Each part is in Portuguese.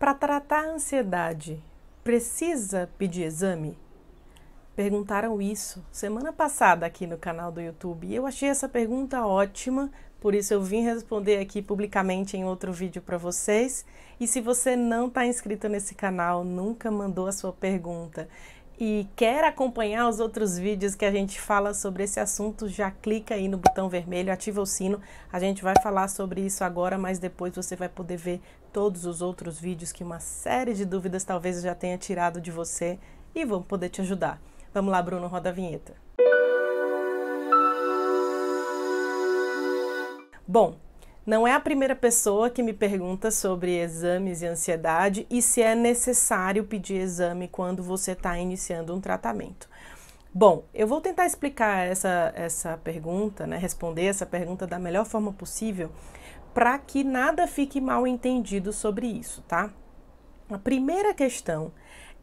Para tratar a ansiedade, precisa pedir exame? Perguntaram isso semana passada aqui no canal do YouTube e eu achei essa pergunta ótima, por isso eu vim responder aqui publicamente em outro vídeo para vocês. E se você não está inscrito nesse canal, nunca mandou a sua pergunta e quer acompanhar os outros vídeos que a gente fala sobre esse assunto, já clica aí no botão vermelho, ativa o sino. A gente vai falar sobre isso agora, mas depois você vai poder ver todos os outros vídeos que uma série de dúvidas talvez já tenha tirado de você e vão poder te ajudar. Vamos lá, Bruno, roda a vinheta. Bom, não é a primeira pessoa que me pergunta sobre exames e ansiedade e se é necessário pedir exame quando você está iniciando um tratamento. Bom, eu vou tentar explicar essa, essa pergunta, né, responder essa pergunta da melhor forma possível, para que nada fique mal entendido sobre isso, tá? A primeira questão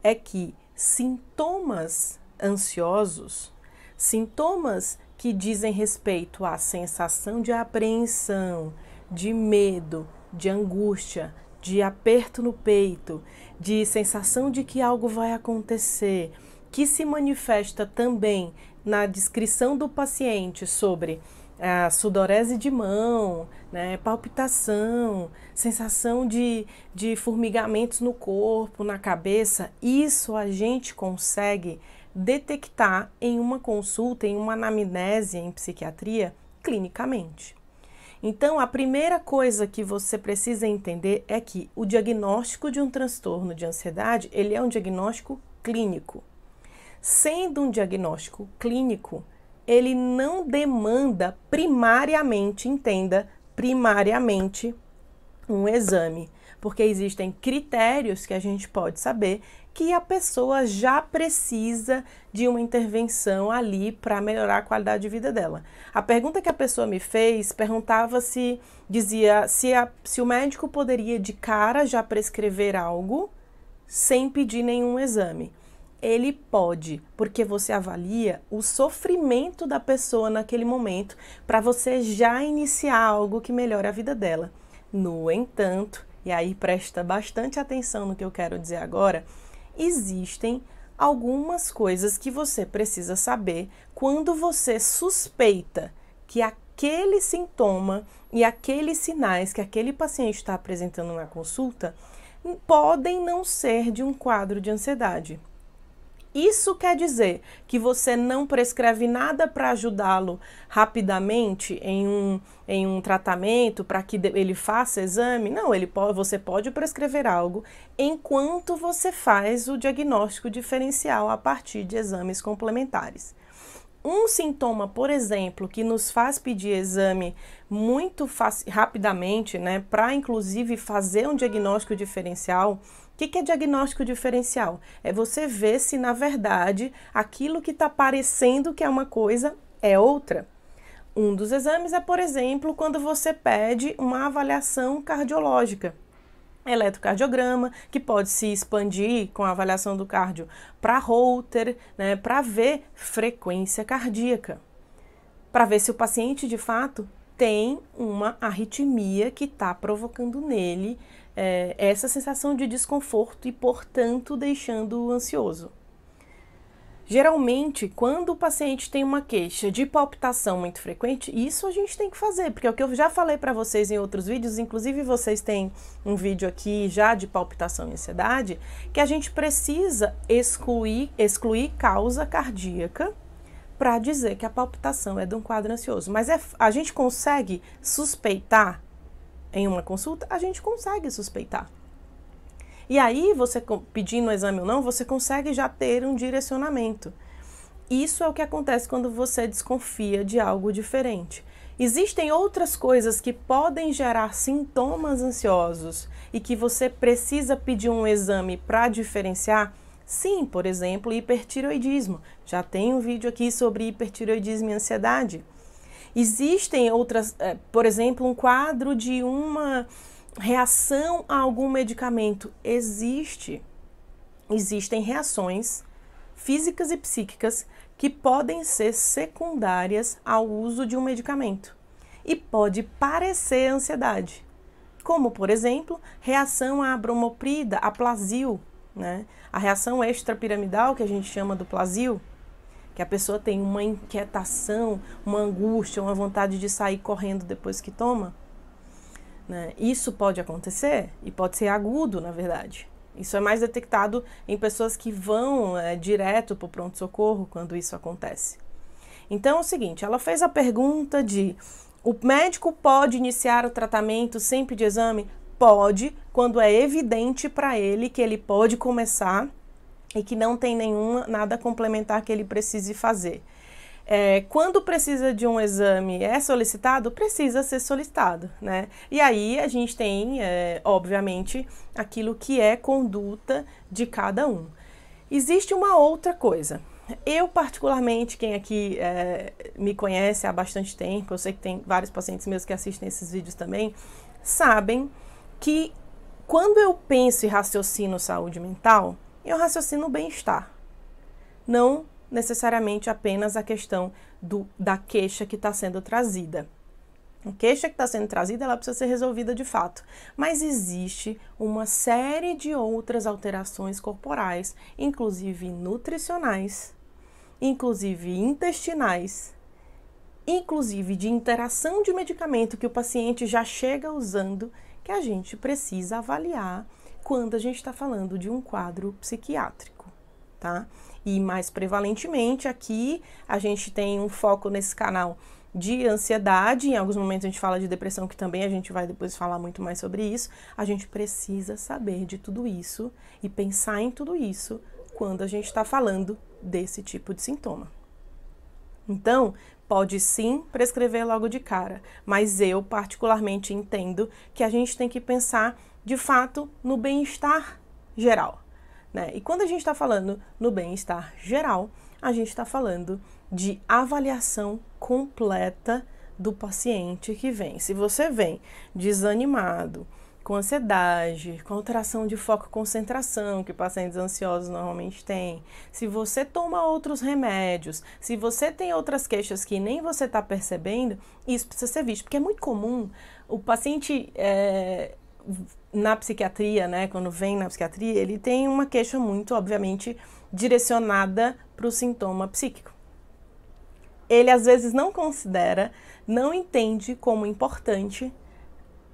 é que sintomas ansiosos, sintomas que dizem respeito à sensação de apreensão, de medo, de angústia, de aperto no peito, de sensação de que algo vai acontecer, que se manifesta também na descrição do paciente sobre a ah, sudorese de mão, né, palpitação, sensação de, de formigamentos no corpo, na cabeça, isso a gente consegue detectar em uma consulta, em uma anamnese em psiquiatria, clinicamente. Então, a primeira coisa que você precisa entender é que o diagnóstico de um transtorno de ansiedade, ele é um diagnóstico clínico. Sendo um diagnóstico clínico, ele não demanda primariamente, entenda, primariamente um exame, porque existem critérios que a gente pode saber que a pessoa já precisa de uma intervenção ali para melhorar a qualidade de vida dela. A pergunta que a pessoa me fez perguntava se dizia se, a, se o médico poderia de cara já prescrever algo sem pedir nenhum exame. Ele pode, porque você avalia o sofrimento da pessoa naquele momento para você já iniciar algo que melhore a vida dela. No entanto, e aí presta bastante atenção no que eu quero dizer agora, existem algumas coisas que você precisa saber quando você suspeita que aquele sintoma e aqueles sinais que aquele paciente está apresentando na consulta podem não ser de um quadro de ansiedade. Isso quer dizer que você não prescreve nada para ajudá-lo rapidamente em um, em um tratamento para que ele faça exame? Não, ele pode, você pode prescrever algo enquanto você faz o diagnóstico diferencial a partir de exames complementares. Um sintoma, por exemplo, que nos faz pedir exame muito rapidamente, né, para inclusive fazer um diagnóstico diferencial, o que, que é diagnóstico diferencial? É você ver se, na verdade, aquilo que está parecendo que é uma coisa é outra. Um dos exames é, por exemplo, quando você pede uma avaliação cardiológica. Eletrocardiograma, que pode se expandir com a avaliação do cardio para Holter, né, para ver frequência cardíaca, para ver se o paciente de fato tem uma arritmia que está provocando nele é, é, essa sensação de desconforto e, portanto, deixando ansioso. Geralmente, quando o paciente tem uma queixa de palpitação muito frequente, isso a gente tem que fazer, porque é o que eu já falei para vocês em outros vídeos, inclusive vocês têm um vídeo aqui já de palpitação e ansiedade, que a gente precisa excluir, excluir causa cardíaca para dizer que a palpitação é de um quadro ansioso. Mas é, a gente consegue suspeitar em uma consulta, a gente consegue suspeitar. E aí, você pedindo o exame ou não, você consegue já ter um direcionamento. Isso é o que acontece quando você desconfia de algo diferente. Existem outras coisas que podem gerar sintomas ansiosos e que você precisa pedir um exame para diferenciar? Sim, por exemplo, hipertiroidismo. Já tem um vídeo aqui sobre hipertiroidismo e ansiedade. Existem outras, eh, por exemplo, um quadro de uma reação a algum medicamento. Existe. Existem reações físicas e psíquicas que podem ser secundárias ao uso de um medicamento e pode parecer ansiedade, como por exemplo, reação à bromoprida, a plasil, né? A reação extrapiramidal que a gente chama do plasil, que a pessoa tem uma inquietação, uma angústia, uma vontade de sair correndo depois que toma. Né? Isso pode acontecer e pode ser agudo, na verdade. Isso é mais detectado em pessoas que vão é, direto para o pronto-socorro quando isso acontece. Então é o seguinte: ela fez a pergunta de o médico pode iniciar o tratamento sempre de exame? Pode, quando é evidente para ele que ele pode começar e que não tem nenhuma nada complementar que ele precise fazer. É, quando precisa de um exame é solicitado, precisa ser solicitado, né? E aí a gente tem, é, obviamente, aquilo que é conduta de cada um. Existe uma outra coisa. Eu, particularmente, quem aqui é, me conhece há bastante tempo, eu sei que tem vários pacientes meus que assistem esses vídeos também, sabem que quando eu penso e raciocino saúde mental, e eu raciocino o bem-estar. Não necessariamente apenas a questão do, da queixa que está sendo trazida. A queixa que está sendo trazida ela precisa ser resolvida de fato, mas existe uma série de outras alterações corporais, inclusive nutricionais, inclusive intestinais, inclusive de interação de medicamento que o paciente já chega usando, que a gente precisa avaliar quando a gente está falando de um quadro psiquiátrico, tá? E mais prevalentemente aqui a gente tem um foco nesse canal de ansiedade, em alguns momentos a gente fala de depressão, que também a gente vai depois falar muito mais sobre isso. A gente precisa saber de tudo isso e pensar em tudo isso quando a gente está falando desse tipo de sintoma. Então, pode sim prescrever logo de cara, mas eu particularmente entendo que a gente tem que pensar de fato, no bem-estar geral. Né? E quando a gente está falando no bem-estar geral, a gente está falando de avaliação completa do paciente que vem. Se você vem desanimado, com ansiedade, com alteração de foco e concentração que pacientes ansiosos normalmente têm, se você toma outros remédios, se você tem outras queixas que nem você está percebendo, isso precisa ser visto, porque é muito comum o paciente é, na psiquiatria, né, quando vem na psiquiatria, ele tem uma queixa muito, obviamente, direcionada para o sintoma psíquico. Ele às vezes não considera, não entende como importante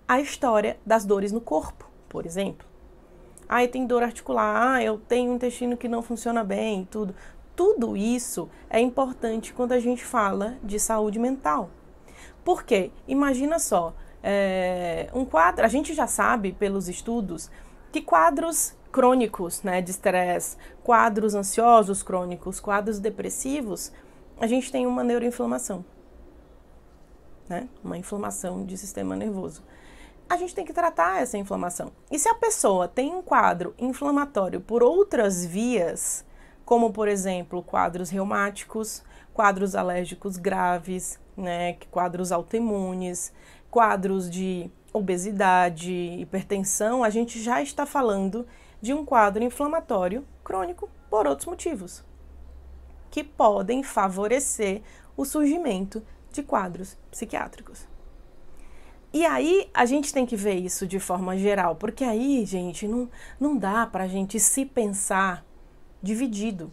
a história das dores no corpo, por exemplo. Ah, eu tenho dor articular, ah, eu tenho um intestino que não funciona bem, tudo. Tudo isso é importante quando a gente fala de saúde mental. Por quê? Imagina só, é, um quadro, a gente já sabe pelos estudos que quadros crônicos né, de estresse, quadros ansiosos crônicos, quadros depressivos, a gente tem uma neuroinflamação, né? uma inflamação de sistema nervoso. A gente tem que tratar essa inflamação. E se a pessoa tem um quadro inflamatório por outras vias, como por exemplo quadros reumáticos, quadros alérgicos graves, né, quadros autoimunes, quadros de obesidade, hipertensão, a gente já está falando de um quadro inflamatório crônico por outros motivos, que podem favorecer o surgimento de quadros psiquiátricos. E aí a gente tem que ver isso de forma geral, porque aí, gente, não, não dá para a gente se pensar dividido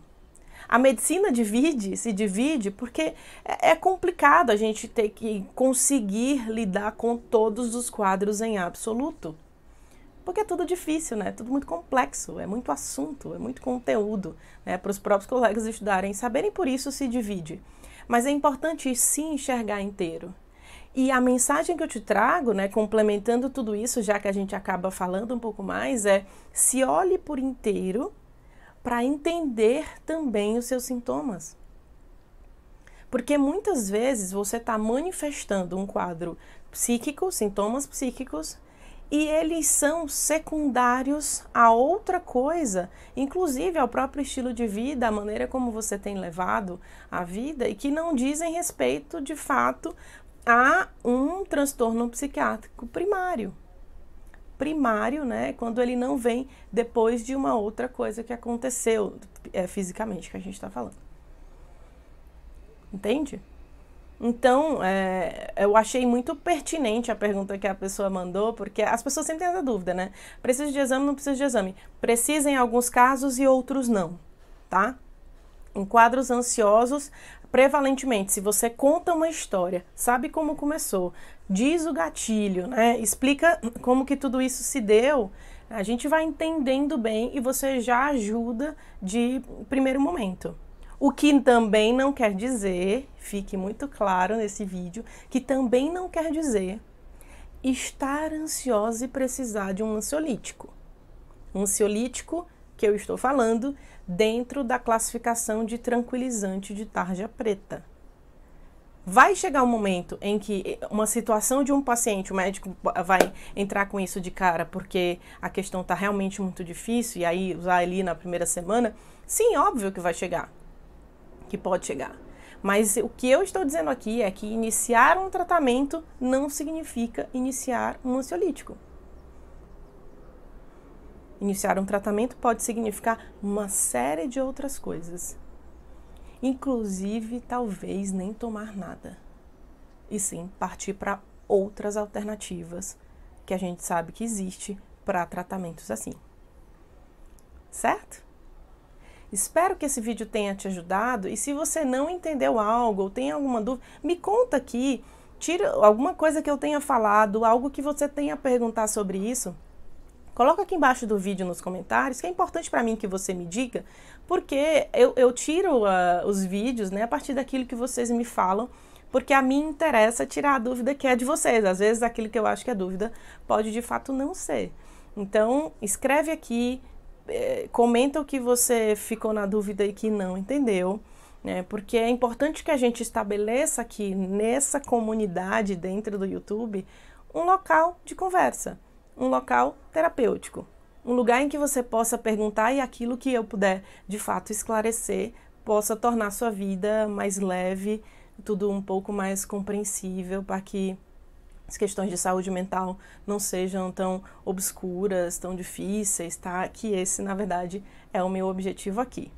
a medicina divide, se divide, porque é, é complicado a gente ter que conseguir lidar com todos os quadros em absoluto. Porque é tudo difícil, né? É tudo muito complexo, é muito assunto, é muito conteúdo, né? Para os próprios colegas estudarem, saberem por isso se divide. Mas é importante se enxergar inteiro. E a mensagem que eu te trago, né, complementando tudo isso, já que a gente acaba falando um pouco mais, é se olhe por inteiro para entender também os seus sintomas. Porque muitas vezes você está manifestando um quadro psíquico, sintomas psíquicos, e eles são secundários a outra coisa, inclusive ao próprio estilo de vida, a maneira como você tem levado a vida e que não dizem respeito de fato a um transtorno psiquiátrico primário primário, né, quando ele não vem depois de uma outra coisa que aconteceu é, fisicamente que a gente está falando. Entende? Então, é, eu achei muito pertinente a pergunta que a pessoa mandou, porque as pessoas sempre têm essa dúvida, né? Precisa de exame, não precisa de exame. Precisa em alguns casos e outros não, tá? Em quadros ansiosos, prevalentemente, se você conta uma história, sabe como começou, diz o gatilho, né? Explica como que tudo isso se deu, a gente vai entendendo bem e você já ajuda de primeiro momento. O que também não quer dizer, fique muito claro nesse vídeo, que também não quer dizer estar ansiosa e precisar de um ansiolítico. Um ansiolítico que eu estou falando dentro da classificação de tranquilizante de tarja preta. Vai chegar um momento em que uma situação de um paciente, o médico vai entrar com isso de cara porque a questão está realmente muito difícil e aí usar ali na primeira semana? Sim, óbvio que vai chegar, que pode chegar. Mas o que eu estou dizendo aqui é que iniciar um tratamento não significa iniciar um ansiolítico. Iniciar um tratamento pode significar uma série de outras coisas, inclusive talvez nem tomar nada, e sim partir para outras alternativas que a gente sabe que existe para tratamentos assim. Certo? Espero que esse vídeo tenha te ajudado e se você não entendeu algo ou tem alguma dúvida, me conta aqui, tira alguma coisa que eu tenha falado, algo que você tenha a perguntar sobre isso. Coloca aqui embaixo do vídeo nos comentários, que é importante para mim que você me diga, porque eu, eu tiro uh, os vídeos né, a partir daquilo que vocês me falam, porque a mim interessa tirar a dúvida que é de vocês. Às vezes aquilo que eu acho que é dúvida pode de fato não ser. Então, escreve aqui, eh, comenta o que você ficou na dúvida e que não entendeu. né? porque é importante que a gente estabeleça aqui nessa comunidade dentro do YouTube um local de conversa um local terapêutico, um lugar em que você possa perguntar e aquilo que eu puder de fato esclarecer possa tornar sua vida mais leve, tudo um pouco mais compreensível para que as questões de saúde mental não sejam tão obscuras, tão difíceis, tá? Que esse, na verdade, é o meu objetivo aqui.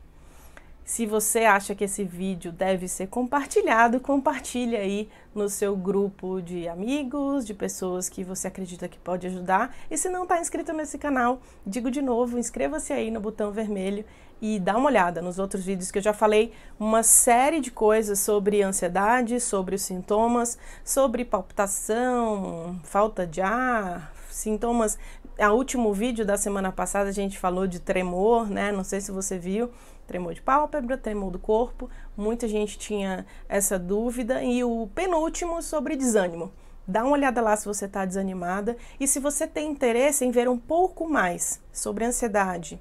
Se você acha que esse vídeo deve ser compartilhado, compartilhe aí no seu grupo de amigos, de pessoas que você acredita que pode ajudar. E se não está inscrito nesse canal, digo de novo, inscreva-se aí no botão vermelho e dá uma olhada nos outros vídeos que eu já falei uma série de coisas sobre ansiedade, sobre os sintomas, sobre palpitação, falta de ar, sintomas. A último vídeo da semana passada a gente falou de tremor, né? Não sei se você viu. Tremor de pálpebra, tremor do corpo. Muita gente tinha essa dúvida. E o penúltimo sobre desânimo. Dá uma olhada lá se você está desanimada e se você tem interesse em ver um pouco mais sobre ansiedade,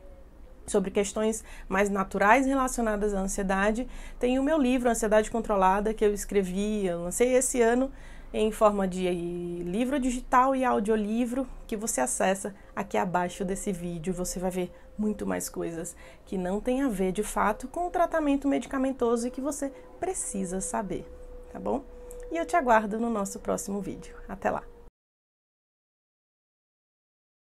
sobre questões mais naturais relacionadas à ansiedade, tem o meu livro Ansiedade Controlada que eu escrevi, eu lancei esse ano em forma de livro digital e audiolivro que você acessa aqui abaixo desse vídeo. Você vai ver muito mais coisas que não tem a ver de fato com o tratamento medicamentoso e que você precisa saber, tá bom? E eu te aguardo no nosso próximo vídeo. Até lá!